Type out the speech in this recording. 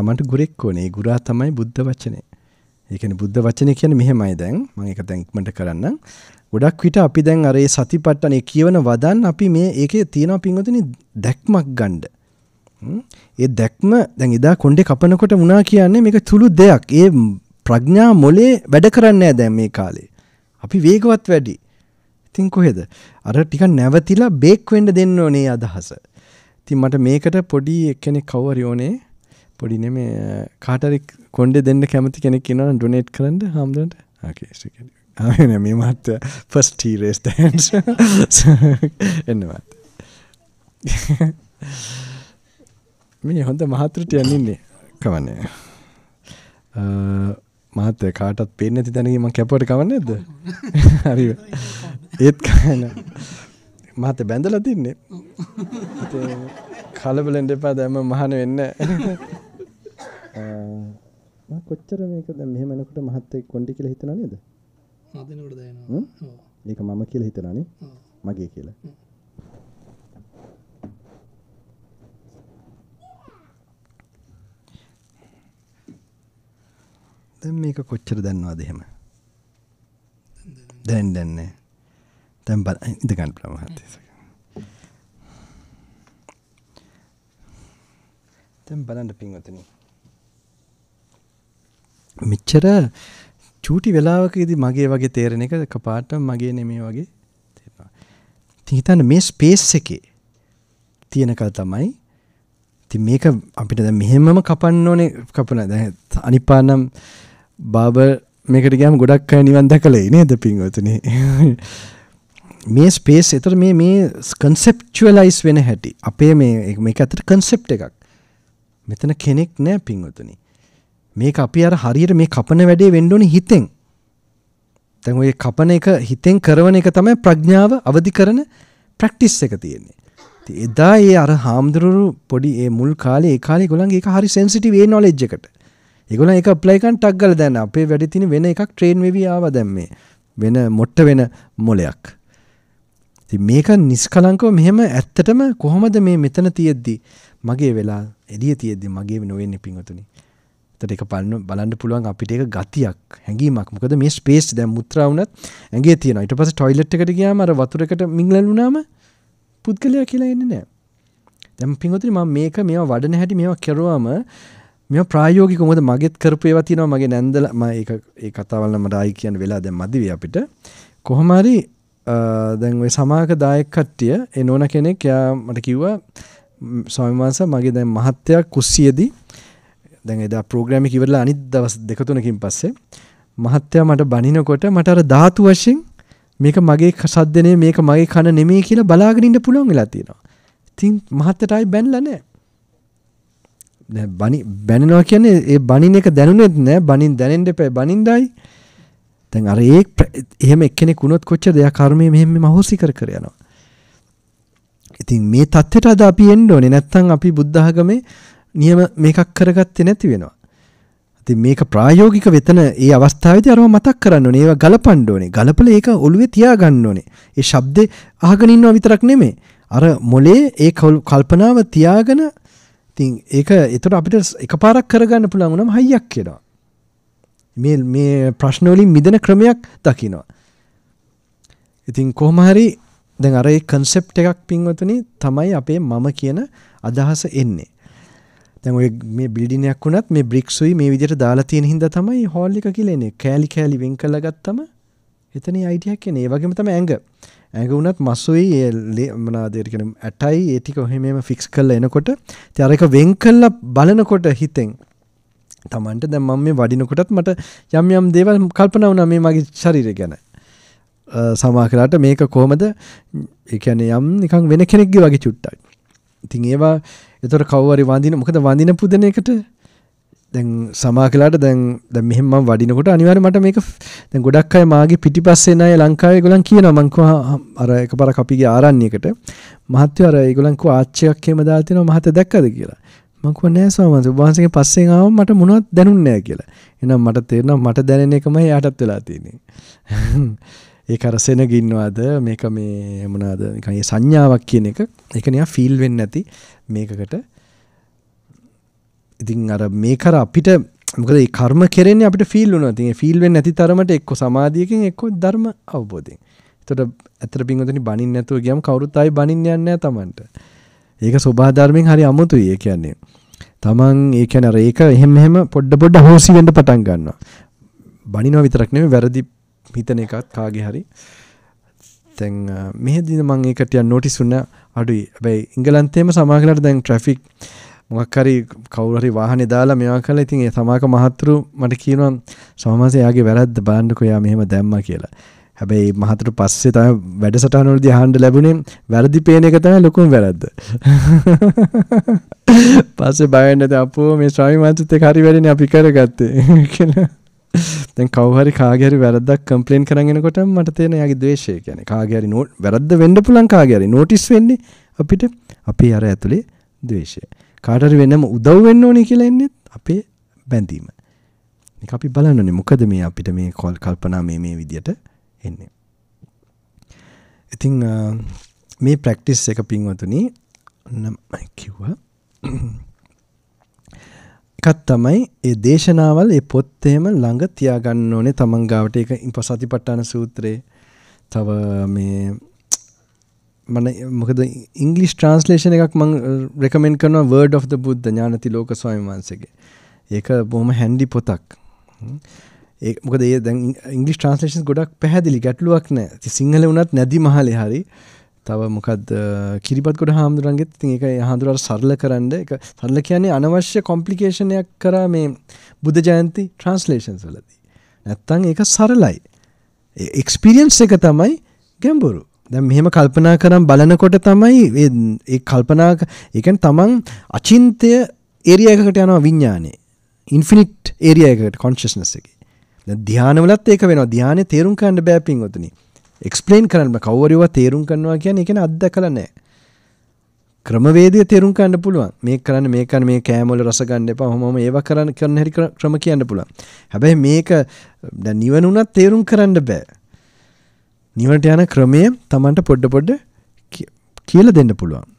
තමන්ට ගුරෙක් ඕනේ. ගුරා තමයි බුද්ධ වචනේ. ඒ කියන්නේ බුද්ධ වචනේ කියන්නේ මෙහෙමයි දැන් මම ඒක දැන් ඉක්මනට කරන්නම්. ගොඩක් විට අපි දැන් අර මේ සතිපට්ඨානේ කියවන වදන් අපි මේ ඒකේ තියෙන පින්වතුනි දැක්මක් ගන්න. ඒ දැක්ම දැන් එදා කොණ්ඩේ කපනකොට වුණා කියන්නේ මේක තුළු දෙයක්. ඒ ප්‍රඥා මොලේ වැඩ කරන්නේ දැන් මේ කාලේ. අපි වේගවත් වැඩි. ඉතින් කොහෙද? අර ටිකක් නැවතිලා බේක් වෙන්න දෙන්න ඕනේ අදහස. ඉතින් මට මේකට පොඩි එක්කෙනෙක් කවරි ඕනේ පොඩි නෙමේ කාටරික් කොන්ඩ දෙන්න කැමති කෙනෙක් කියෙනවන ඩොනේට් කරන්න හාමුදුරට ආකේෂ මේ මත් පස් ටීරේස් තන්ස් එන්නවත් මේ හොඳ මහතෘටය නින්නේ කවන්නේ මහත කාටත් පේන ඇති තැනීම කැපට කවන්නේද හරි ඒත් කන මහත බැඳල තින්නේ කලබලෙන්ට එපා දැම මහන වෙන්න මම කොච්චර මේක දැන් මෙහෙම යනකොට මහත් එක්ක කොණ්ඩේ කියලා හිතනවා නේද? හදිනකොට දැනෙනවා. ඔව්. ඒක මම කියලා හිතනවානේ. මගේ කියලා. දැන් මේක කොච්චර දන්නවද එහෙම? දැන් දැන්නේ. දැන් බල ඉඳ ගන්න බලමු හත්සේ. දැන් බලන්න පින්වතුනි. මෙච්චර චූටි වෙලාවකදී මගේ වගේ තේරෙන එක කපාට මගේ නෙමේ වගේ තේරෙනවා. ඉතින් හිතන්න මේ ස්පේස් එකේ තියෙනකල් තමයි ඉතින් මේක අපිට දැන් මෙහෙමම කපන්න ඕනේ කපන දැන් අනිපානම් බාබර් මේකට ගියාම ගොඩක් අය නිවන් දැකලා නේද පින්වතුනි. මේ ස්පේස් එතකොට මේ මේ කන්සෙප්චුවලයිස් වෙන හැටි. අපේ මේ මේක ඇත්තට කන්සෙප්ට් එකක්. මෙතන කෙනෙක් නෑ පින්වතුනි. මේක අපි අර හරියට මේ කපන වැඩේ වෙන්න ඕනේ හිතෙන්. දැන් ඔය කපන එක හිතෙන් කරන එක තමයි ප්‍රඥාව අවදි කරන ප්‍රැක්ටිස් එක තියෙන්නේ. ඉතින් එදා ඒ අර හාමුදුරුවෝ පොඩි ඒ මුල් කාලේ ඒ කාලේ ඒගොල්ලන්ගේ ඒක හරි සෙන්සිටිව් ඒ නොලෙජ් එකට. ඒගොල්ලන් ඒක ඇප්ලයි කරන් ටක් ගාලා දැන් අපේ වැඩි තියෙන වෙන එකක් ට්‍රේන් වෙවි ආවා දැන් මේ. වෙන මොට්ට වෙන මොලයක්. ඉතින් මේක නිස්කලංකව මෙහෙම ඇත්තටම කොහොමද මේ මෙතන තියෙද්දි මගේ වෙලා එළිය තියෙද්දි මගේ නොවෙන්නේ පින්වතුනි. තට එක පන්න බලන්න පුළුවන් අපිට එක ගතියක් හැඟීමක් මොකද මේ ස්පේස් දැ මුත්‍රාවනත් ඇගේ තියෙන ට පස ටොයිලට් එකට ගියා මර වතුරකට මිංලලුනාම පුද්ගලයා කියලා එන්න නෑ දැම් පිංහතුරි ම මේක මේ වඩන හැටි මේවා කෙරවාම මෙ ප්‍රායෝගික මොද මගෙත් කරපේවා තියෙනවා මගේ නැන්දල ම ඒ කතාවලන්න මටයි කියන්න වෙලා දැ මදිව අපිට කොහොමරි දැන්වේ සමාක දායක් කට්ටිය එනෝන කෙනෙක් යා මට කිව්වා ස්වමිමාස මගේ දැන් මහත්තයක් කුස්සියදී දැන් එදා ප්‍රෝග්‍රෑමි කිවරලා අනිත් දවස් දෙකතුනකින් පස්සේ මහත්තයා මට බනිනකොට මට අර ධාතු වශයෙන් මේක මගේ කසද්දනේ මේක මගේ කන නෙමේ කියලා බලාගෙන ඉන්න පුළුවන් වෙලා තියෙනවා. ඉතින් මහත්තයටයි බැනලා නැහැ. දැන් බනි බැනනවා කියන්නේ ඒ බනින එක දැනුනේත් නැහැ. බනින් දැනෙන්න එපා. බනින්දයි. දැන් අර ඒ එහෙම එක්කෙනෙක් වුණොත් කොච්චර දෙයක් කර්මයේ මෙහෙම මහෝසි කර කර යනවා. ඉතින් මේ தත්ත්වයට අද අපි එන්න ඕනේ. නැත්තම් අපි බුද්ධ ආගමේ නියම මේකක් කරගත්තේ නැති වෙනවා. ඉතින් මේක ප්‍රායෝගික වෙතන ඒ අවස්ථාවේදී අරව මතක් කරන්න ඕනේ. ඒවා ගලපන්න ඕනේ. ගලපලා ඒක ඔළුවේ තියාගන්න ඕනේ. ඒ ශබ්දේ අහගෙන ඉන්නවා විතරක් නෙමෙයි. අර මොලේ ඒ කල්පනාව තියාගෙන ඉතින් ඒක ඒතර අපිට එකපාරක් කරගන්න පුළුවන් වුණාම හයියක් වෙනවා. මේ මේ ප්‍රශ්න වලින් මිදෙන ක්‍රමයක් දකිනවා. ඉතින් කොහොම හරි දැන් අර ඒ concept එකක් පින්වතුනි තමයි අපේ මම කියන අදහස එන්නේ. දැන් ඔය මේ බිල්ඩින් එකක් වුණත් මේ බ්‍රික්සුයි මේ විදිහට දාලා තියෙන හින්දා තමයි හෝල් එක කියලා එන්නේ. කෑලි කෑලි වෙන් කරලා ගත්තම එතන අයිඩියා කියන්නේ. ඒ වගේම තමයි ඇඟ. ඇඟ වුණත් මසුයි මොනවාද ඒ කියන්නේ ඇටයි ඒ ටික ඔහෙමම ෆික්ස් කරලා එනකොට ඉතින් අර එක වෙන් කරලා බලනකොට හිතෙන් Tamanට දැන් මම මේ වඩිනකොටත් මට යම් යම් දේවල් කල්පනා වුණා මේ මගේ ශරීරය ගැන. සමා කරාට මේක කොහමද ඒ කියන්නේ යම් නිකන් වෙන කෙනෙක්ගේ වගේ චුට්ටක්. ඉතින් ඒවා එතොට කවරි වන්දින මොකද වඳන පුදනයකට දැන් සමාකලාට දැන් ද මෙහම වඩිනකොට අනිවාර මට මේක දැ ගොඩක් අය මාගේ පිටි පස්සේනය ලංකාවේ ගොලන් කියන මංකවා අර එක පර අපිගේ ආරන්නේකට මහත්‍ය අර ගොලංකු ආච්චයක් හෙම දාතින මහත දැක්කද කියලා මංකුව නෑ සෝමන්ස උබහන්සගේ පස්සේ ආව මට මොනවත් දැනුන්නෑ කියලා එනම් මට තේරනම් මට දැනෙන එකම යටත් වෙලා තියන්නේ ඒක අර සෙනගින්නවාද මේක මේ මොනවාද නිකන් ඒ සංඥාවක් කියන එක ඒක නිකන් ෆීල් වෙන්නේ නැති මේකකට ඉතින් අර මේක අර අපිට මොකද මේ කර්ම කෙරෙන්නේ අපිට ෆීල් වෙනවා. ඉතින් ඒ ෆීල් වෙන්නේ නැති තරමට එක්ක සමාධියකින් එක්ක ධර්ම අවබෝධයෙන්. එතකොට ඇත්තට බින්ගොතනි බණින් නැතුව ගියම කවුරුත් ආයි බණින් යන්නේ නැහැ Tamanට. ඒක සෝභා ධර්මෙන් හරි අමුතුයි. ඒ කියන්නේ Taman ඒ කියන්නේ අර ඒක එහෙම එහෙම පොඩ පොඩ හොසි වෙන්න පටන් ගන්නවා. බණිනවා විතරක් නෙමෙයි වැරදි හිතන එකත් කාගේ හරි තැන් මෙහදින මං ඒකටය නොටිසුන්න අඩුයි බැයි ඉංගලන්තේම සමාගලට දැන් ට්‍රෆික් මොක්කරි කවුරහරි වාහන දාලා මෙවා කලා ඉතින් ඒ සමාක මහත්තුරු මට කියනවා සමාසයාගේ වැරද්ද බාණ්ඩකොයා මෙහෙම දැම්ම කියලා හැබැයි මහතුරු පස්සේ තම වැඩසටහනුවලද හාන්ඩ ලැබුණේ වැරදි පේන එක තම ලොකුම් වැරද්ද පස්සේ බයන්නද අපෝ මේ ස්වාමි මාතත හරි වැඩෙන අපි කරගත්තේ කියලා දැන් කවහරි කාගේරි වැරද්දක් කම්ප්ලේන් කරගෙනකොට මට තේන යාගේ ද්වේෂය කියන්නේ කාගේරි නෝට් වැරද්ද වෙන්න පුළුවන් කාගේරි නෝටිස් වෙන්නේ අපිට අපේ අර ඇතුලේ ද්වේෂය කාටරි වෙනම උදව් වෙන්න ඕනේ කියලා එන්නේ අපේ බැඳීම මේක අපි බලන්න ඕනේ මොකද මේ අපිට මේ කල් කල්පනා මේ මේ විදියට එන්නේ ඉතින් මේ ප්‍රැක්ටිස් එක පින්වතුනි නම් කිව්වා එකක් තමයි ඒ දේශනාවල් ඒ පොත් එහෙම ළඟ තියාගන්න ඕනේ තමන් ගාවට ඒක සතිපට්ඨාන සූත්‍රේ තව මේ මන මොකද ඉංගලිස් ට්‍රන්ස්ලේෂන එකක් මං රෙකමෙන්න් කරනවා වර්ඩ් of the බුද්ධ ඥානති ලෝක ස්වාමීන් වහන්සේගේ. ඒක බොහොම හැන්ඩි පොතක්. ඒ මොකද ඒ දැන් ඉංග්‍රීසි ට්‍රාන්ස්ලේෂන්ස් ගොඩක් පැහැදිලි ගැටලුවක් නැහැ. ඉතින් සිංහල වුණත් නැදි මහලේ හරි තව මොකද කිරිබත්කොට හාමුදුරන්ගෙත් ති එක හාදුරට සරල කරන්න එක සරල කියන්නේ අනවශ්‍ය කොම්පලිකේෂණයක් කරා මේ බුද්ධ ජයන්ති ට්‍රන්ස්ලේෂන්ස් වලදී නැත්තං ඒක සරලයි එක්ස්පිරියන්ස් එක තමයි ගැම්බුරු දැ මෙහෙම කල්පනා කරම් බලනකොට තමයි ඒ කල්පනා එකන් තමන් අචින්තය ඒරියකට යනවා විඤ්ඥානය ඉන්ෆිනිට් ඒරියකට කොන්ශස්නස එක ධ්‍යානවලත් ඒක වෙන ධ්‍යානය තේරුම් කණ්ඩ බෑපින් ොතන එක්ස්පලේන් කරන්න කවරව තේරුම් කරනවා කියන එකන අත්ද කලනෑ ක්‍රමවේදය තේරුම් කන්න පුළුවන් මේ කරන්න මේකන මේ කෑමොල රසගන්න එපා හොම ඒව කරන්න කරන්න හැරි ක්‍රම කියන්න පුළුවන් හැබැයි මේක නිවනුනත් තේරුම් කරන්න බෑ නිවට යන ක්‍රමය තමන්ට පොඩ්ඩ පොඩ්ඩ කියල දෙන්න පුළුවන්